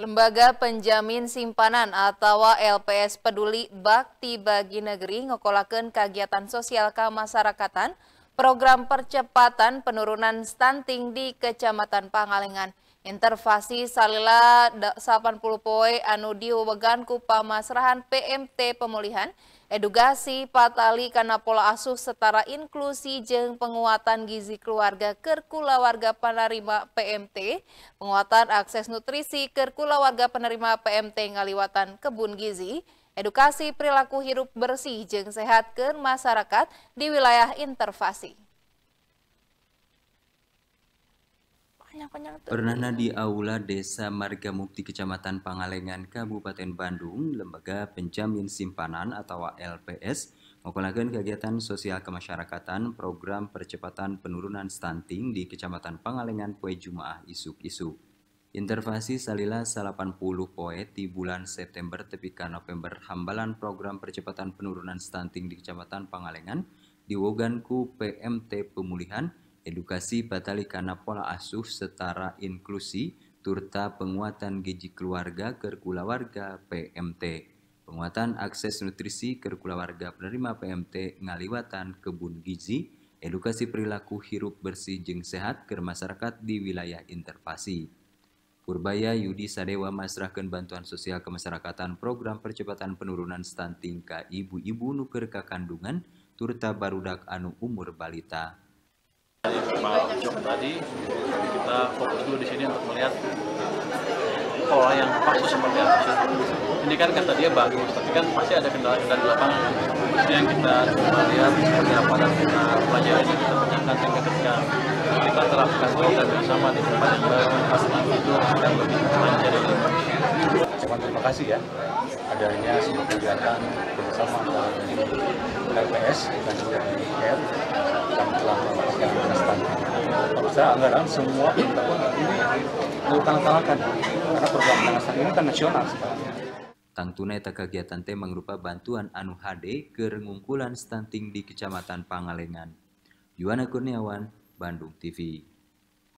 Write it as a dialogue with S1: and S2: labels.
S1: Lembaga Penjamin Simpanan atau LPS Peduli Bakti Bagi Negeri ngokolaken kegiatan sosial kemasyarakatan program percepatan penurunan stunting di Kecamatan Pangalengan. Intervasi salila 80 poe anu diwewegan ku pamasrahan PMT pemulihan, edukasi patali karena pola asuh setara inklusi jeng penguatan gizi keluarga kerkula warga penerima PMT, penguatan akses nutrisi kerkula warga penerima PMT ngaliwatan kebun gizi, edukasi perilaku hirup bersih jeng sehat ke masyarakat di wilayah intervasi.
S2: konyang di Aula Desa Marga Mukti Kecamatan Pangalengan Kabupaten Bandung, Lembaga Penjamin Simpanan atau LPS melakukan kegiatan sosial kemasyarakatan program percepatan penurunan stunting di Kecamatan Pangalengan Poe Jumaah Isuk-Isuk. Intervasi Salila 80 Poe di bulan September tepikan November hambalan program percepatan penurunan stunting di Kecamatan Pangalengan diwoganku PMT Pemulihan edukasi batali karena pola asuh setara inklusi turta penguatan gizi keluarga kerkula warga PMT penguatan akses nutrisi kerkula warga penerima PMT ngaliwatan kebun gizi edukasi perilaku hirup bersih jeng sehat ke masyarakat di wilayah intervasi Purbaya Yudi Sadewa masrahkan bantuan sosial kemasyarakatan program percepatan penurunan stunting ke ibu-ibu nuker kekandungan, kandungan turta barudak anu umur balita
S1: dari Pak Jok tadi kita fokus dulu di sini untuk melihat
S2: pola yang pas seperti apa sih. Ini kan kata dia bagus, tapi kan pasti ada kendala-kendala di lapangan. yang kita coba lihat seperti apa dan kita pelajari dan kita tanyakan sehingga ketika kita terapkan program bersama di tempat yang baru itu akan lebih lancar Cuma terima kasih ya adanya semua kegiatan bersama dengan LPS dan juga IR yang telah melakukan
S1: kalau saya anggaran semua tahun ini diutang-utangkan karena program pengasan ini kan
S2: nasional sekarang. Tang tunai tak kegiatan teh mengrupa bantuan anu HD ke rengungkulan stunting di Kecamatan Pangalengan. Yuwana Kurniawan, Bandung TV.